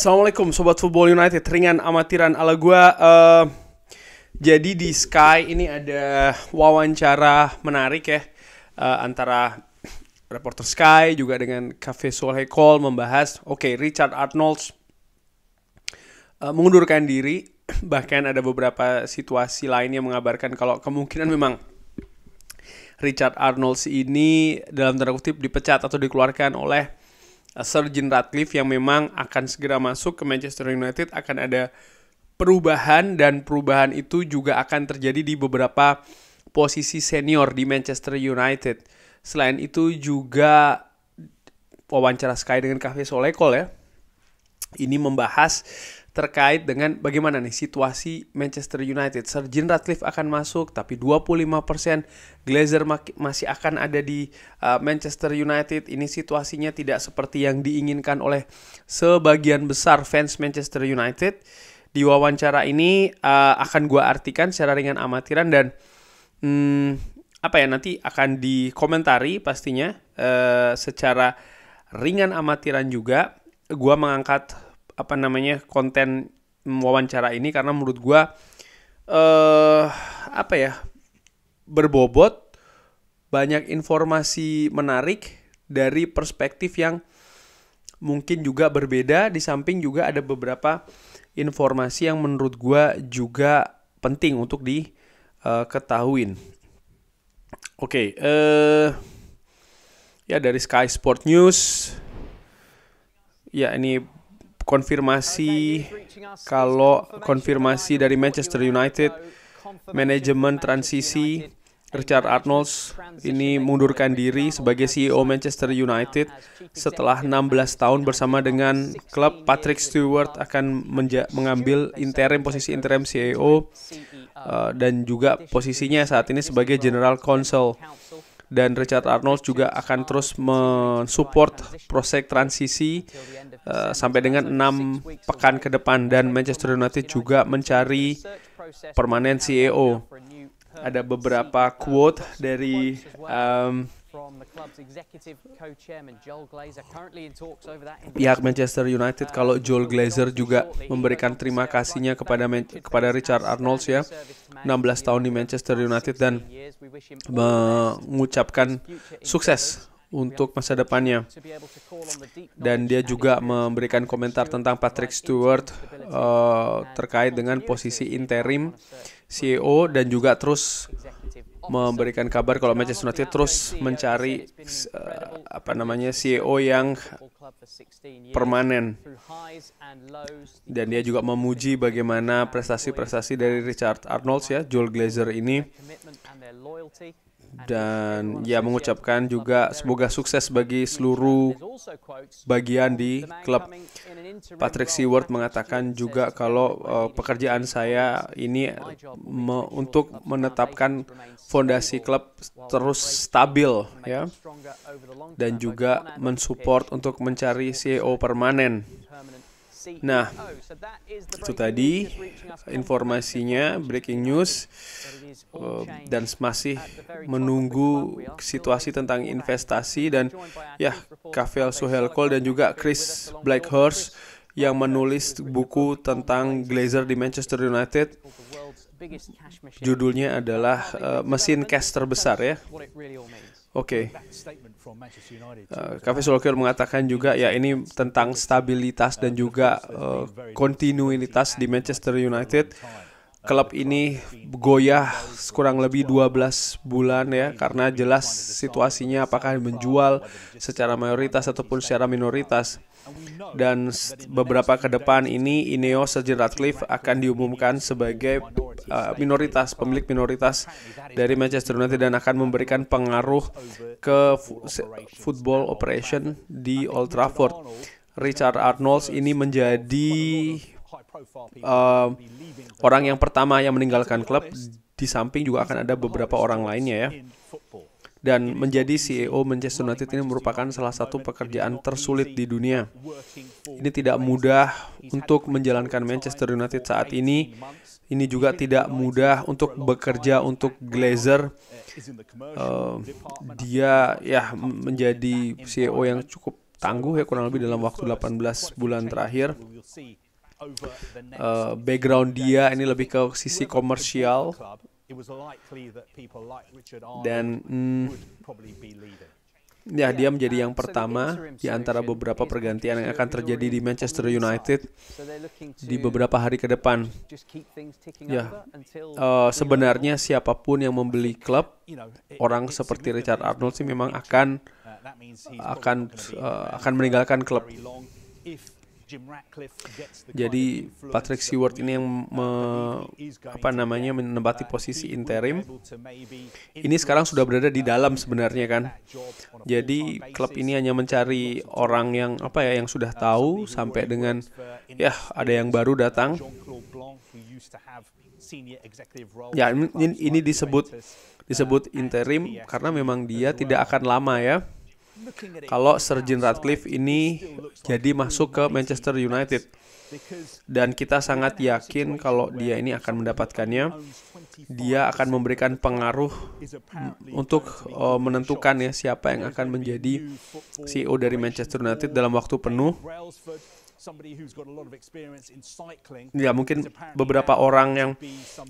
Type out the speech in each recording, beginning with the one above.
Assalamualaikum Sobat Football United Ringan amatiran ala gue. uh, Jadi di Sky ini ada wawancara menarik ya uh, Antara reporter Sky juga dengan Cafe Call membahas Oke okay, Richard Arnold uh, eh, mengundurkan diri Bahkan ada beberapa situasi lain yang mengabarkan kalau kemungkinan memang Richard Arnold ini dalam tanda kutip dipecat atau dikeluarkan oleh Sir Jim Ratcliffe yang memang akan segera masuk ke Manchester United akan ada perubahan dan perubahan itu juga akan terjadi di beberapa posisi senior di Manchester United. Selain itu juga wawancara Sky dengan Cafe Solekol ya. Ini membahas terkait dengan bagaimana nih situasi Manchester United. Sir Jim Ratcliffe akan masuk tapi 25% Glazer masih akan ada di uh, Manchester United. Ini situasinya tidak seperti yang diinginkan oleh sebagian besar fans Manchester United. Di wawancara ini uh, akan gua artikan secara ringan amatiran dan hmm, apa ya nanti akan dikomentari pastinya uh, secara ringan amatiran juga. Gua mengangkat apa namanya konten wawancara ini karena menurut gue eh uh, apa ya berbobot banyak informasi menarik dari perspektif yang mungkin juga berbeda di samping juga ada beberapa informasi yang menurut gue juga penting untuk diketahuin. Eh, uh, Oke, okay, uh, eh, ya dari Sky Sport News, ya ini konfirmasi kalau konfirmasi dari Manchester United, manajemen transisi Richard Arnolds ini mundurkan diri sebagai CEO Manchester United setelah 16 tahun bersama dengan klub Patrick Stewart akan mengambil interim posisi interim CEO uh, eh, dan juga posisinya saat ini sebagai General Counsel dan Richard Arnold juga akan terus mensupport proses transisi Eh, sampai dengan enam pekan ke depan dan Manchester United juga mencari permanen CEO. Ada beberapa quote dari um, pihak Manchester United kalau Joel Glazer juga memberikan terima kasihnya kepada Man kepada Richard Arnold ya 16 tahun di Manchester United dan mengucapkan sukses untuk masa depannya. Dan dia juga memberikan komentar tentang Patrick Stewart uh, terkait dengan posisi interim CEO dan juga terus memberikan kabar kalau Manchester United terus mencari uh, apa namanya CEO yang permanen. Dan dia juga memuji bagaimana prestasi-prestasi dari Richard Arnold ya, Joel Glazer ini dan ya, ia mengucapkan juga semoga sukses bagi seluruh bagian di klub. Patrick Seward mengatakan juga kalau uh, pekerjaan saya ini me untuk menetapkan fondasi klub terus stabil ya dan juga mensupport untuk mencari CEO e permanen Nah, itu tadi informasinya breaking news eh, dan masih menunggu situasi tentang investasi dan ya Kavel Suhelkol dan juga Chris Blackhurst yang menulis buku tentang Glazer di Manchester United. Judulnya adalah uh, mesin cash terbesar ya. Oke. Okay. Uh, eh, Cafe Solokir mengatakan juga ya ini tentang stabilitas dan juga uh, kontinuitas di Manchester United. Klub uh, ini goyah kurang lebih 12 bulan ya karena jelas situasinya apakah menjual secara mayoritas ataupun secara minoritas. Dan beberapa ke depan ini Ineos Sir Radcliffe akan diumumkan sebagai uh, minoritas pemilik minoritas dari Manchester United dan akan memberikan pengaruh ke football operation di Old Trafford. Richard Arnolds ini menjadi uh, orang yang pertama yang meninggalkan klub di samping juga akan ada beberapa orang lainnya ya dan menjadi CEO Manchester United ini merupakan salah satu pekerjaan tersulit di dunia. Ini tidak mudah untuk menjalankan Manchester United saat ini. Ini juga tidak mudah untuk bekerja untuk Glazer. Uh, dia ya menjadi CEO yang cukup tangguh ya kurang lebih dalam waktu 18 bulan terakhir. Uh, background dia ini lebih ke sisi komersial dan hmm, ya dia menjadi yang pertama di antara beberapa pergantian yang akan terjadi di Manchester United di beberapa hari ke depan. Ya, uh, sebenarnya siapapun yang membeli klub, orang seperti Richard Arnold sih memang akan akan uh, akan eh, meninggalkan klub jadi Patrick Stewart ini yang me, apa namanya menempati posisi interim. Ini sekarang sudah berada di dalam sebenarnya kan. Jadi klub ini hanya mencari orang yang apa ya yang sudah uh, tahu sampai dengan ya ada yang baru datang. Ya ini, ini disebut disebut uh, interim karena memang dia tidak akan lama ya kalau Sir Jim ini jadi masuk ke Manchester United. Dan kita sangat yakin kalau dia ini akan mendapatkannya. Dia akan memberikan pengaruh untuk uh, menentukan ya siapa yang akan menjadi CEO dari Manchester United dalam waktu penuh. Ya mungkin beberapa orang yang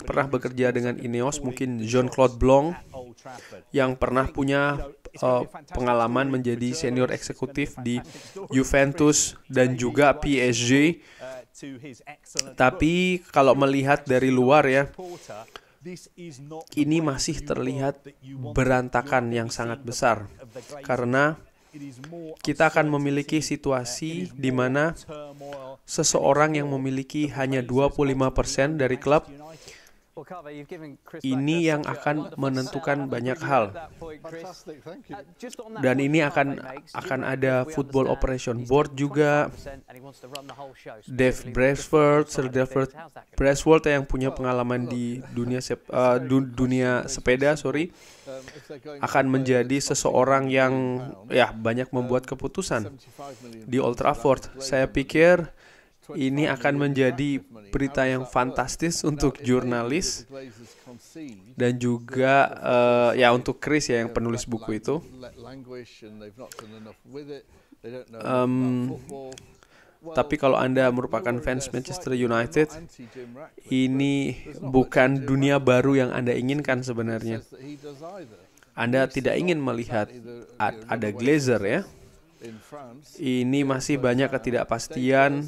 pernah bekerja dengan Ineos mungkin John Claude Blanc yang pernah punya uh, pengalaman menjadi senior eksekutif di Juventus dan juga PSG. Uh, Tapi kalau melihat dari luar ya ini masih terlihat berantakan yang sangat besar karena kita akan memiliki situasi di mana seseorang yang memiliki hanya 25% dari klub ini yang akan menentukan banyak hal. Uh, Dan ini akan akan ada Football Operation Board juga. Dave Brasford, Sir Dave Brasford yang punya pengalaman di dunia sep, uh, du, dunia um, sepeda, sorry, akan menjadi seseorang yang um, ya banyak membuat um, keputusan di Old Trafford. Saya pikir ini akan menjadi berita yang fantastis untuk jurnalis dan juga uh, ya untuk Chris ya yang penulis buku itu. Um, tapi kalau Anda merupakan fans Manchester United, ini bukan dunia baru yang Anda inginkan sebenarnya. Anda tidak ingin melihat ada Glazer ya, ini masih banyak uh, ketidakpastian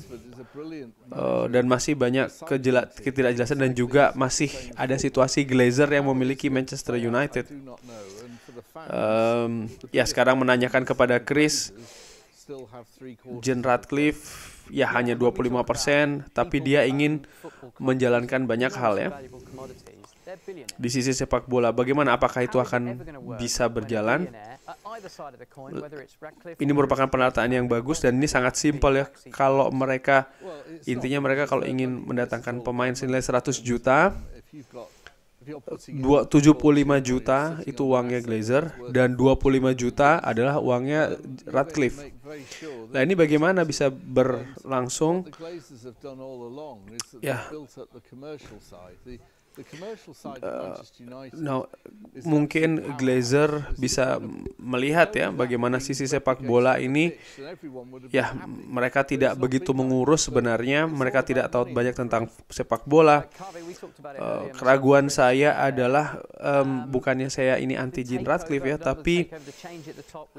uh, dan masih banyak ketidakjelasan dan juga masih ada situasi Glazer yang memiliki Manchester United. Um, ya sekarang menanyakan kepada Chris, Jen Radcliffe ya hanya 25% persen, tapi dia ingin menjalankan banyak hal ya di sisi sepak bola. Bagaimana apakah itu akan bisa berjalan? Uh, ini merupakan penataan yang bagus dan ini sangat simpel ya. Kalau mereka intinya mereka kalau ingin mendatangkan pemain senilai 100 juta 75 juta itu uangnya Glazer dan 25 juta adalah uangnya Radcliffe. Nah ini bagaimana bisa berlangsung? Ya, Uh, mungkin Glazer bisa melihat ya bagaimana sisi sepak bola ini ya mereka tidak begitu mengurus sebenarnya mereka tidak tahu banyak tentang sepak bola eh, keraguan saya adalah um, bukannya saya ini anti Jin Ratcliffe ya tapi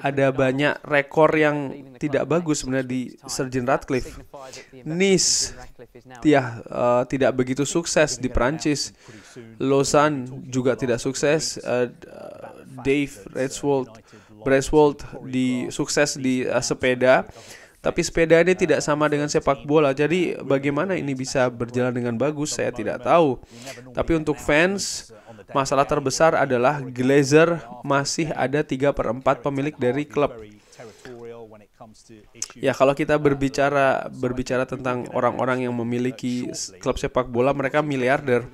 ada banyak rekor yang tidak bagus sebenarnya di Sir Jin Ratcliffe Nice ya, uh, tidak begitu sukses di Prancis Lausanne juga tidak sukses. Uh, Dave Redswold, Redswold di sukses di uh, sepeda. Tapi sepeda ini tidak sama dengan sepak bola. Jadi bagaimana ini bisa berjalan dengan bagus saya tidak tahu. Tapi untuk fans masalah terbesar adalah Glazer masih ada 3 per 4 pemilik dari klub. Ya kalau kita berbicara berbicara tentang orang-orang yang memiliki klub sepak bola mereka miliarder.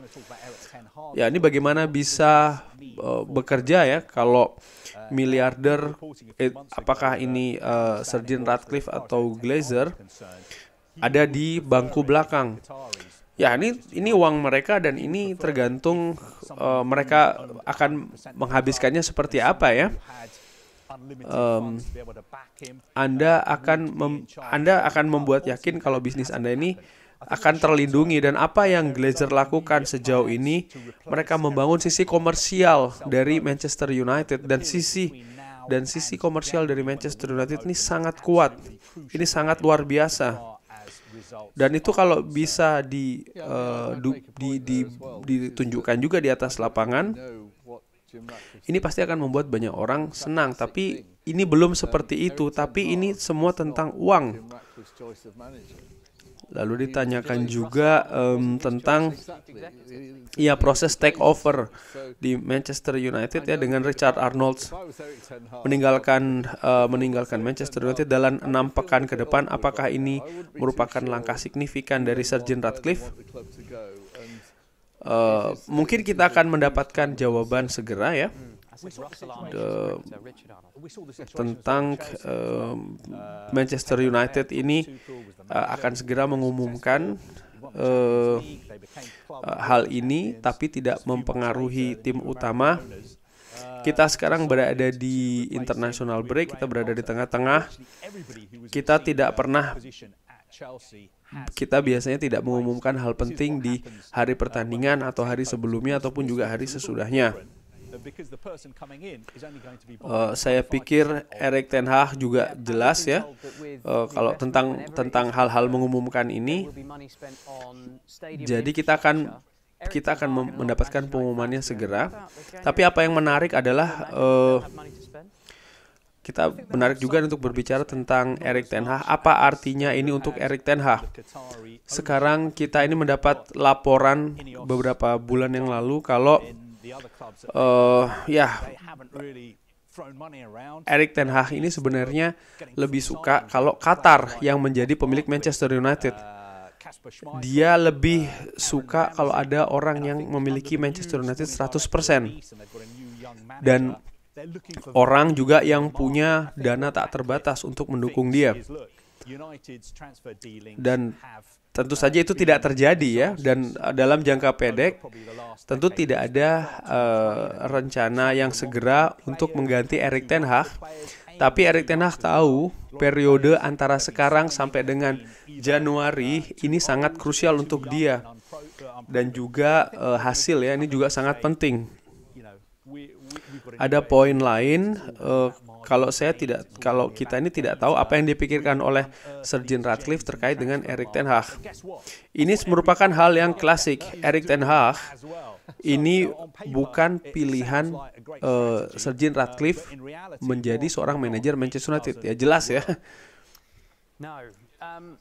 Ya ini bagaimana bisa eh, bekerja ya kalau uh, miliarder eh, apakah ini uh, Sergeant Radcliffe atau Glazer ada di bangku belakang. Ya ini ini uang mereka dan ini tergantung uh, mereka akan menghabiskannya seperti apa ya um, Anda akan mem, Anda akan membuat yakin kalau bisnis Anda ini akan terlindungi dan apa yang Glazer lakukan sejauh ini mereka membangun sisi komersial dari Manchester United dan sisi dan sisi komersial dari Manchester United ini sangat kuat. Ini sangat luar biasa. Dan itu kalau bisa di, uh, di, di, di, ditunjukkan juga di atas lapangan ini pasti akan membuat banyak orang senang, tapi ini belum seperti itu, tapi ini semua tentang uang. Lalu ditanyakan juga um, tentang ya proses take over di Manchester United ya dengan Richard Arnold meninggalkan uh, meninggalkan Manchester United dalam enam pekan ke depan. Apakah ini merupakan langkah signifikan dari Sir Jim Ratcliffe? Uh, mungkin kita akan mendapatkan jawaban segera ya eh, tentang uh, Manchester United ini uh, akan segera mengumumkan uh, uh, hal ini tapi tidak mempengaruhi tim utama kita sekarang berada di international break, kita berada di tengah-tengah. Kita tidak pernah kita biasanya tidak mengumumkan hal penting di hari pertandingan atau hari sebelumnya ataupun juga hari sesudahnya. Uh, saya pikir Eric Ten Hag juga jelas ya uh, kalau tentang tentang hal-hal mengumumkan ini. Jadi kita akan kita akan mendapatkan pengumumannya segera. Tapi apa yang menarik adalah uh, kita menarik juga untuk berbicara tentang Erik Ten Hag. Apa artinya ini untuk Erik Ten Hag? Sekarang kita ini mendapat laporan beberapa bulan yang lalu kalau uh, ya Erik Ten Hag ini sebenarnya lebih suka kalau Qatar yang menjadi pemilik Manchester United. Dia lebih suka kalau ada orang yang memiliki Manchester United 100%. Dan orang juga yang punya dana tak terbatas untuk mendukung dia. Dan tentu saja itu tidak terjadi ya dan uh, dalam jangka pendek tentu tidak ada uh, rencana yang segera untuk mengganti Erik ten Hag tapi Erik Ten Hag tahu periode antara sekarang sampai dengan Januari ini sangat krusial untuk dia dan juga uh, hasil ya ini juga sangat penting ada poin lain uh, kalau saya tidak kalau kita ini tidak tahu apa yang dipikirkan oleh Sir Sergeant Ratcliffe terkait dengan Eric ten Hag. Ini merupakan hal yang klasik. Eric ten Hag ini bukan pilihan uh, eh, Sergeant Ratcliffe menjadi seorang manajer Manchester United. Ya jelas ya. Um,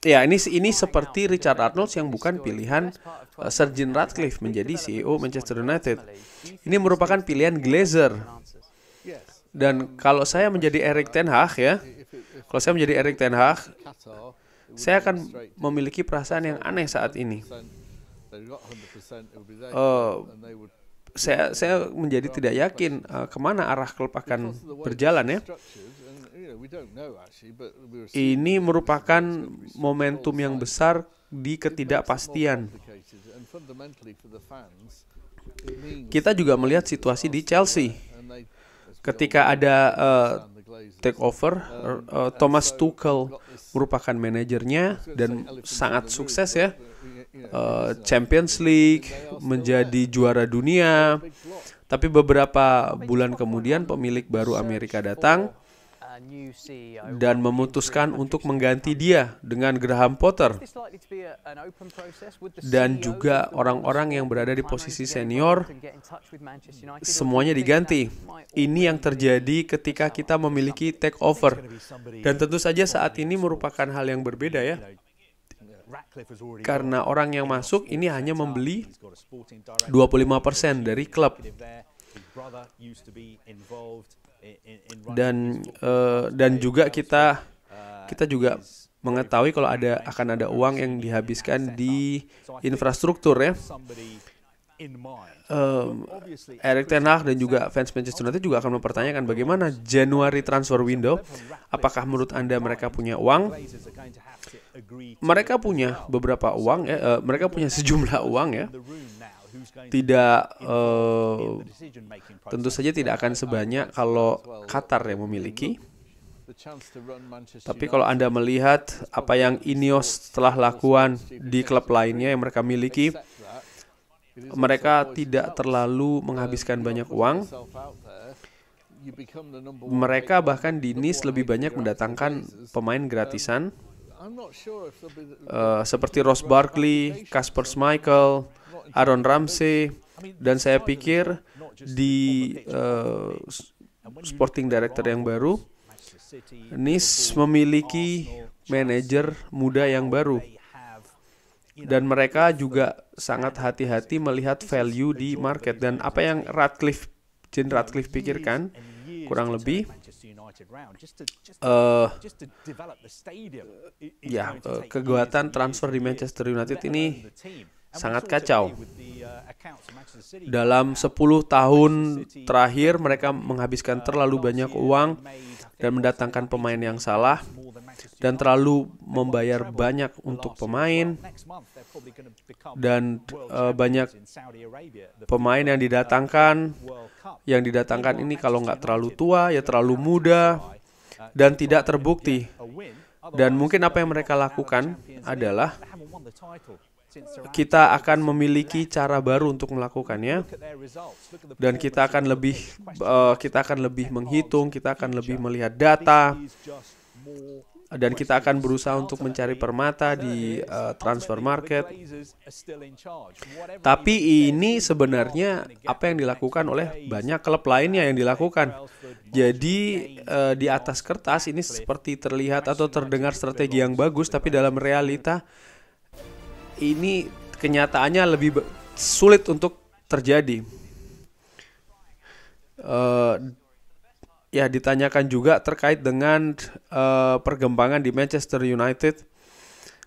Ya, ini ini seperti Richard Arnold yang bukan pilihan uh, Sir Jim Ratcliffe menjadi e CEO Manchester United. Ini merupakan pilihan Glazer. Dan kalau saya menjadi Erik Ten Hag ya, kalau saya menjadi Erik Ten Hag, saya akan memiliki perasaan yang aneh saat ini. Uh, saya saya menjadi tidak yakin uh, kemana arah klub akan berjalan ya ini merupakan momentum yang besar di ketidakpastian. Kita juga melihat situasi di Chelsea. Ketika ada uh, over, um, uh, Thomas Tuchel merupakan manajernya dan sangat sukses ya. Uh, uh, uh Champions League menjadi juara dunia. Tapi beberapa bulan kemudian pemilik baru Amerika datang E dan memutuskan untuk mengganti e dia dengan Graham Potter e dan juga orang-orang yang berada di posisi senior semuanya diganti. Ini yang terjadi ketika kita memiliki take over dan tentu saja saat ini merupakan hal yang berbeda ya. Karena orang yang masuk ini hanya membeli 25% dari klub dan uh, dan juga kita kita juga mengetahui kalau ada akan ada uang yang dihabiskan di infrastruktur ya. Um, eh, Erik Ten Hag dan juga fans Manchester United juga akan mempertanyakan bagaimana Januari transfer window. Apakah menurut anda mereka punya uang? Mereka punya beberapa uang, ya, uh, mereka punya sejumlah uang ya tidak uh, tentu saja tidak akan sebanyak kalau Qatar yang memiliki. Tapi kalau Anda melihat apa yang Ineos telah lakukan di klub lainnya yang mereka miliki, mereka tidak terlalu um, menghabiskan banyak uang. Mereka bahkan di Nice lebih banyak mendatangkan pemain gratisan, uh, seperti Ross Barkley, Kasper Schmeichel, Aaron Ramsey dan saya pikir di uh, sporting director yang baru Nice memiliki manajer muda yang baru dan mereka juga sangat hati-hati melihat value di market dan apa yang Radcliffe Jim Radcliffe pikirkan kurang lebih uh, ya uh, eh, kekuatan transfer di Manchester United ini sangat kacau. Uh, Dalam 10 tahun terakhir mereka uh, menghabiskan terlalu banyak uang dan mendatangkan pemain yang salah dan terlalu membayar banyak untuk pemain dan uh, banyak pemain yang uh, didatangkan yang didatangkan ini kalau nggak terlalu tua ya terlalu muda dan tidak terbukti dan mungkin apa yang mereka lakukan adalah kita akan memiliki cara baru untuk melakukannya dan kita akan lebih uh, kita akan lebih menghitung, kita akan lebih melihat data dan kita akan berusaha untuk mencari permata di uh, transfer market. Tapi ini sebenarnya apa yang dilakukan oleh banyak klub lainnya yang dilakukan. Jadi uh, di atas kertas ini seperti terlihat atau terdengar strategi yang bagus, tapi dalam realita ini kenyataannya lebih sulit untuk terjadi. Uh, ya ditanyakan juga terkait dengan uh, eh, perkembangan di Manchester United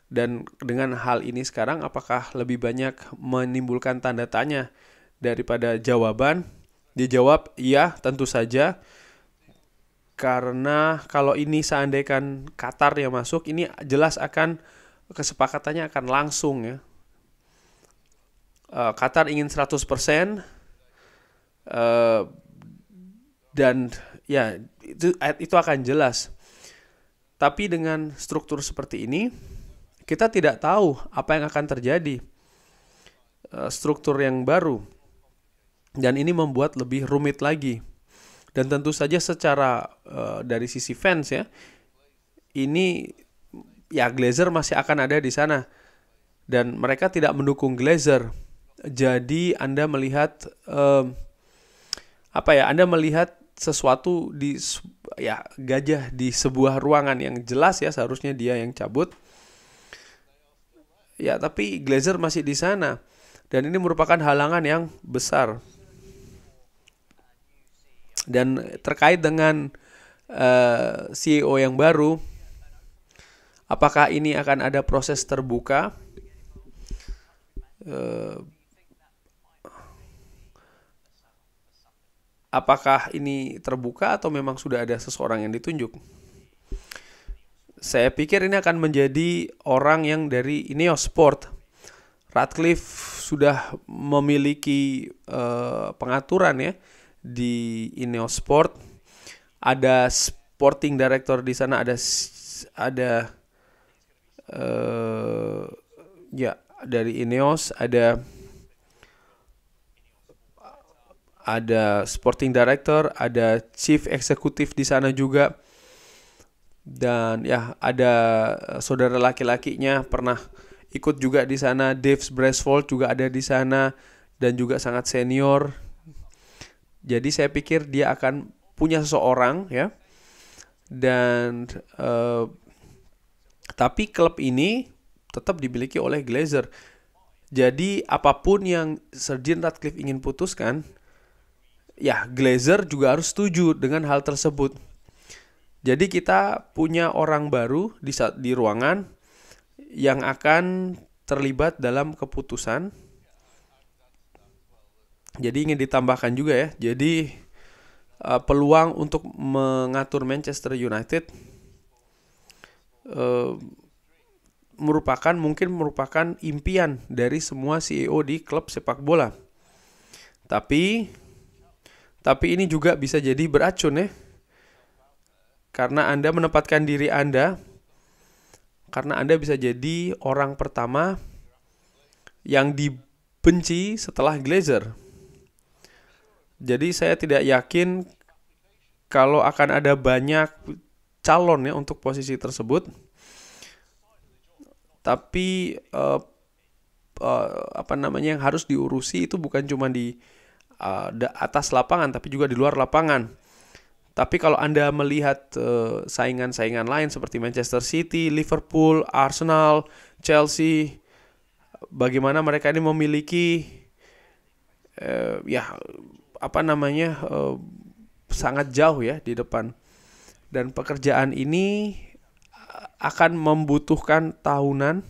dan dengan hal ini sekarang apakah lebih banyak menimbulkan tanda tanya daripada jawaban? Dijawab iya tentu saja karena kalau ini seandainya Qatar yang masuk ini jelas akan kesepakatannya akan langsung ya. Uh, Qatar ingin 100% uh, eh, dan ya itu itu akan jelas. Tapi dengan struktur seperti ini kita tidak tahu apa yang akan terjadi. Uh, struktur yang baru dan ini membuat lebih rumit lagi. Dan tentu saja secara uh, dari sisi fans ya ini ya Glazer masih akan ada di sana dan mereka tidak mendukung Glazer. Jadi Anda melihat um, apa ya? Anda melihat sesuatu di ya gajah di sebuah ruangan yang jelas ya seharusnya dia yang cabut. Ya, tapi Glazer masih di sana. Dan ini merupakan halangan yang besar. Dan terkait dengan uh, eh, CEO yang baru, Apakah ini akan ada proses terbuka? Eh, apakah ini terbuka atau memang sudah ada seseorang yang ditunjuk? Saya pikir ini akan menjadi orang yang dari Ineos Sport. Radcliffe sudah memiliki eh, pengaturan ya di Ineos Sport. Ada sporting director di sana, ada ada uh, ya dari Ineos ada ada sporting director, ada chief eksekutif di sana juga. Dan ya ada saudara laki-lakinya pernah ikut juga di sana, Dave Bresfold juga ada di sana dan juga sangat senior. Jadi saya pikir dia akan punya seseorang ya. Dan uh, tapi klub ini tetap dimiliki oleh Glazer. Jadi apapun yang Sir Jean Ratcliffe ingin putuskan, ya Glazer juga harus setuju dengan hal tersebut. Jadi kita punya orang baru di di ruangan yang akan terlibat dalam keputusan. Jadi ingin ditambahkan juga ya. Jadi eh, peluang untuk mengatur Manchester United Eh, merupakan mungkin merupakan impian dari semua CEO di klub sepak bola. Tapi tapi ini juga bisa jadi beracun ya. Karena Anda menempatkan diri Anda karena Anda bisa jadi orang pertama yang dibenci setelah Glazer. Jadi saya tidak yakin kalau akan ada banyak calon ya untuk posisi tersebut. Tapi uh, uh, apa namanya yang harus diurusi itu bukan cuma di uh, atas lapangan tapi juga di luar lapangan. Tapi kalau Anda melihat saingan-saingan uh, lain seperti Manchester City, Liverpool, Arsenal, Chelsea, bagaimana mereka ini memiliki uh, ya apa namanya uh, sangat jauh ya di depan. Dan pekerjaan ini eh, akan membutuhkan tahunan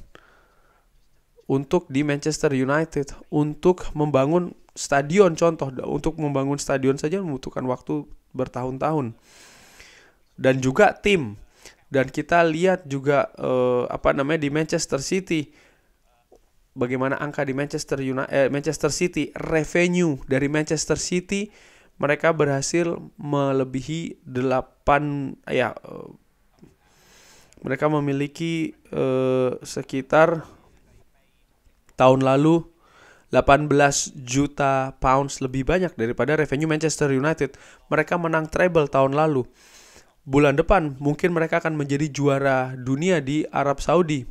untuk di Manchester United untuk membangun stadion contoh untuk membangun stadion saja membutuhkan waktu bertahun-tahun dan juga tim dan kita lihat juga eh, apa namanya di Manchester City bagaimana angka di Manchester United eh, Manchester City revenue dari Manchester City mereka berhasil melebihi 8 ya mereka memiliki uh, sekitar tahun lalu 18 juta pounds lebih banyak daripada revenue Manchester United. Mereka menang treble tahun lalu. Bulan depan mungkin mereka akan menjadi juara dunia di Arab Saudi.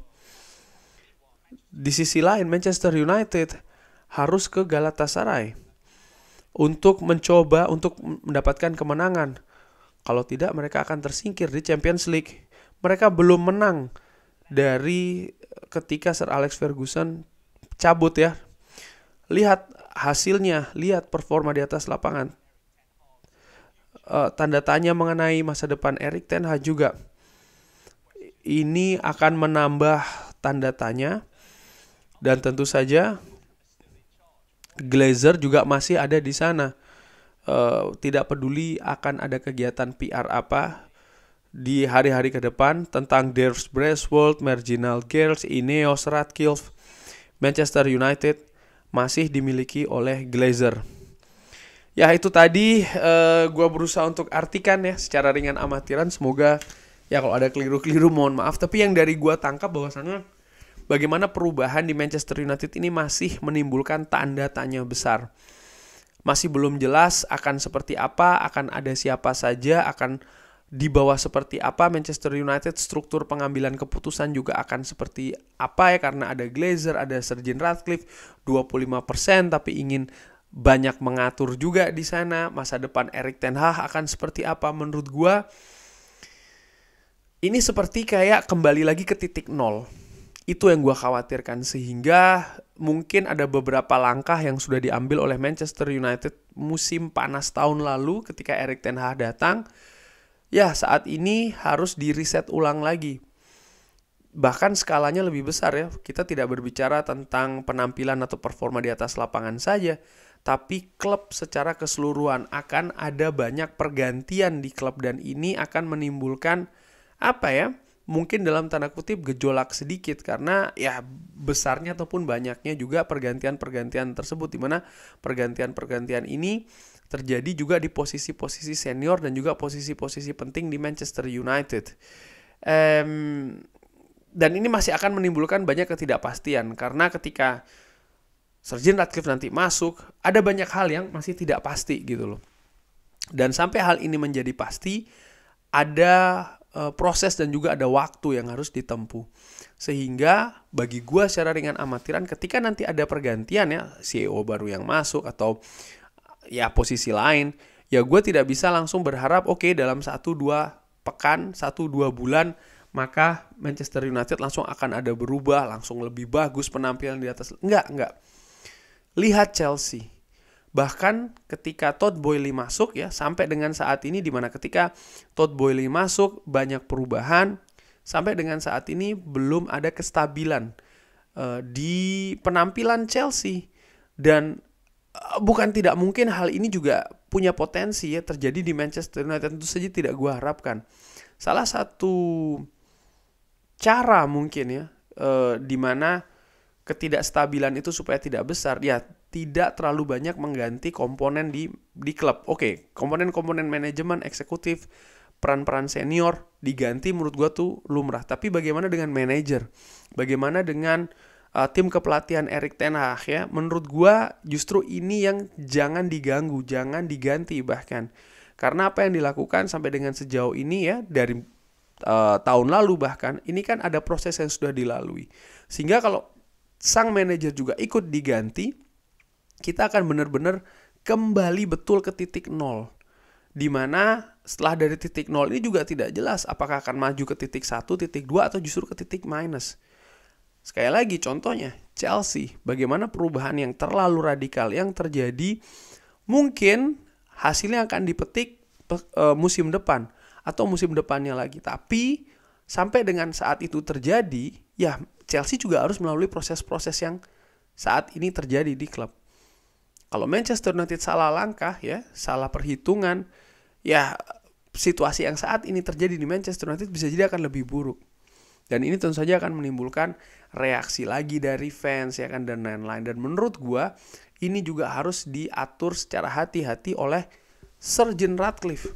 Di sisi lain Manchester United harus ke Galatasaray untuk mencoba untuk mendapatkan kemenangan. Kalau tidak mereka akan tersingkir di Champions League. Mereka belum menang dari eh, ketika Sir Alex Ferguson cabut ya. Lihat hasilnya, lihat performa di atas lapangan. Eh, tanda tanya mengenai masa depan Erik Ten Hag juga. Ini akan menambah tanda tanya dan tentu saja Glazer juga masih ada di sana. Uh, tidak peduli akan ada kegiatan PR apa di hari-hari ke depan tentang Ders Bracewell, Marginal Girls, Ineos, Radcliffe, Manchester United masih dimiliki oleh Glazer. Ya itu tadi uh, eh, gue berusaha untuk artikan ya secara ringan amatiran. Semoga ya kalau ada keliru-keliru mohon maaf. Tapi yang dari gue tangkap bahwasannya bagaimana perubahan di Manchester United ini masih menimbulkan tanda tanya besar. Masih belum jelas akan seperti apa, akan ada siapa saja, akan di bawah seperti apa Manchester United struktur pengambilan keputusan juga akan seperti apa ya karena ada Glazer, ada Sergin Radcliffe 25% tapi ingin banyak mengatur juga di sana masa depan Erik ten Hag akan seperti apa menurut gua ini seperti kayak kembali lagi ke titik nol itu yang gue khawatirkan sehingga mungkin ada beberapa langkah yang sudah diambil oleh Manchester United musim panas tahun lalu ketika Erik Ten Hag datang. Ya saat ini harus di reset ulang lagi. Bahkan skalanya lebih besar ya. Kita tidak berbicara tentang penampilan atau performa di atas lapangan saja. Tapi klub secara keseluruhan akan ada banyak pergantian di klub dan ini akan menimbulkan apa ya mungkin dalam tanda kutip gejolak sedikit karena ya besarnya ataupun banyaknya juga pergantian-pergantian tersebut di mana pergantian-pergantian ini terjadi juga di posisi-posisi senior dan juga posisi-posisi penting di Manchester United. Um, dan ini masih akan menimbulkan banyak ketidakpastian karena ketika Sergeant Ratcliffe nanti masuk, ada banyak hal yang masih tidak pasti gitu loh. Dan sampai hal ini menjadi pasti, ada Eh, proses dan juga ada waktu yang harus ditempuh. Sehingga bagi gue secara ringan amatiran ketika nanti ada pergantian ya CEO baru yang masuk atau ya posisi lain, ya gue tidak bisa langsung berharap oke okay, dalam 1 2 pekan, 1 2 bulan maka Manchester United langsung akan ada berubah, langsung lebih bagus penampilan di atas. Enggak, enggak. Lihat Chelsea bahkan ketika Todd Boyle masuk ya sampai dengan saat ini di mana ketika Todd Boyle masuk banyak perubahan sampai dengan saat ini belum ada kestabilan uh, di penampilan Chelsea dan uh, bukan tidak mungkin hal ini juga punya potensi ya terjadi di Manchester United tentu saja tidak gua harapkan salah satu cara mungkin ya uh, mana ketidakstabilan itu supaya tidak besar ya tidak terlalu banyak mengganti komponen di di klub. Oke, okay, komponen-komponen manajemen, eksekutif, peran-peran senior diganti menurut gua tuh lumrah. Tapi bagaimana dengan manajer? Bagaimana dengan uh, tim kepelatihan Erik Ten Hag ya? Menurut gua justru ini yang jangan diganggu, jangan diganti bahkan. Karena apa yang dilakukan sampai dengan sejauh ini ya dari uh, tahun lalu bahkan ini kan ada proses yang sudah dilalui. Sehingga kalau sang manajer juga ikut diganti, kita akan benar-benar kembali betul ke titik nol. Dimana setelah dari titik nol ini juga tidak jelas apakah akan maju ke titik satu, titik dua, atau justru ke titik minus. Sekali lagi contohnya, Chelsea. Bagaimana perubahan yang terlalu radikal yang terjadi mungkin hasilnya akan dipetik e, musim depan atau musim depannya lagi. Tapi sampai dengan saat itu terjadi, ya Chelsea juga harus melalui proses-proses yang saat ini terjadi di klub. Kalau Manchester United salah langkah ya, salah perhitungan, ya situasi yang saat ini terjadi di Manchester United bisa jadi akan lebih buruk. Dan ini tentu saja akan menimbulkan reaksi lagi dari fans ya kan dan lain-lain. Dan menurut gua ini juga harus diatur secara hati-hati oleh Sir Sergeant Ratcliffe.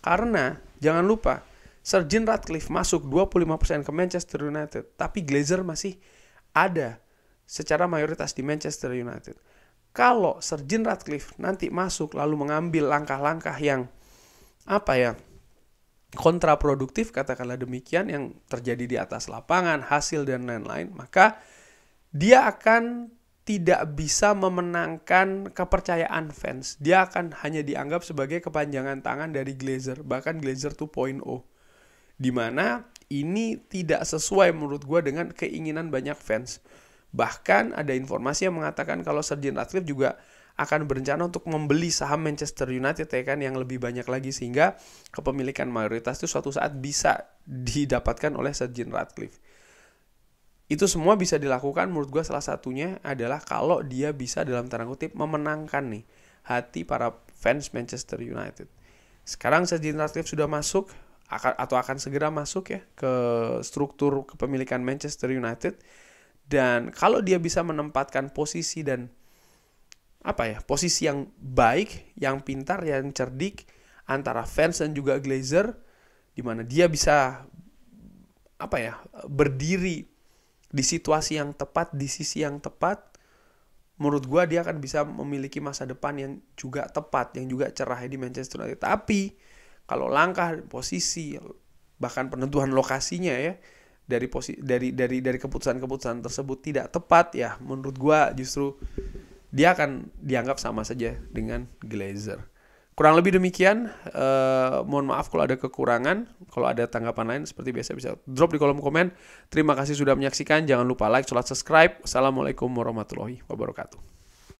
Karena jangan lupa Sir Sergeant Ratcliffe masuk 25% ke Manchester United, tapi Glazer masih ada secara mayoritas di Manchester United kalau Sir Jean Ratcliffe nanti masuk lalu mengambil langkah-langkah yang apa ya kontraproduktif katakanlah demikian yang terjadi di atas lapangan hasil dan lain-lain maka dia akan tidak bisa memenangkan kepercayaan fans. Dia akan hanya dianggap sebagai kepanjangan tangan dari Glazer, bahkan Glazer 2.0. Dimana ini tidak sesuai menurut gue dengan keinginan banyak fans. Bahkan ada informasi yang mengatakan kalau Sir Jim Ratcliffe juga akan berencana untuk membeli saham Manchester United ya kan yang lebih banyak lagi sehingga kepemilikan mayoritas itu suatu saat bisa didapatkan oleh Sir Jim Ratcliffe. Itu semua bisa dilakukan menurut gue salah satunya adalah kalau dia bisa dalam tanda kutip memenangkan nih hati para fans Manchester United. Sekarang Sir Jim Ratcliffe sudah masuk atau akan segera masuk ya ke struktur kepemilikan Manchester United dan kalau dia bisa menempatkan posisi dan apa ya, posisi yang baik, yang pintar, yang cerdik antara fans dan juga Glazer di mana dia bisa apa ya, berdiri di situasi yang tepat, di sisi yang tepat, menurut gue dia akan bisa memiliki masa depan yang juga tepat, yang juga cerah di Manchester United. Tapi kalau langkah, posisi, bahkan penentuan lokasinya ya, dari posi dari dari dari keputusan-keputusan tersebut tidak tepat ya menurut gua justru dia akan dianggap sama saja dengan Glazer. Kurang lebih demikian, eh, mohon maaf kalau ada kekurangan, kalau ada tanggapan lain seperti biasa bisa drop di kolom komen. Terima kasih sudah menyaksikan, jangan lupa like, sholat, subscribe. Assalamualaikum warahmatullahi wabarakatuh.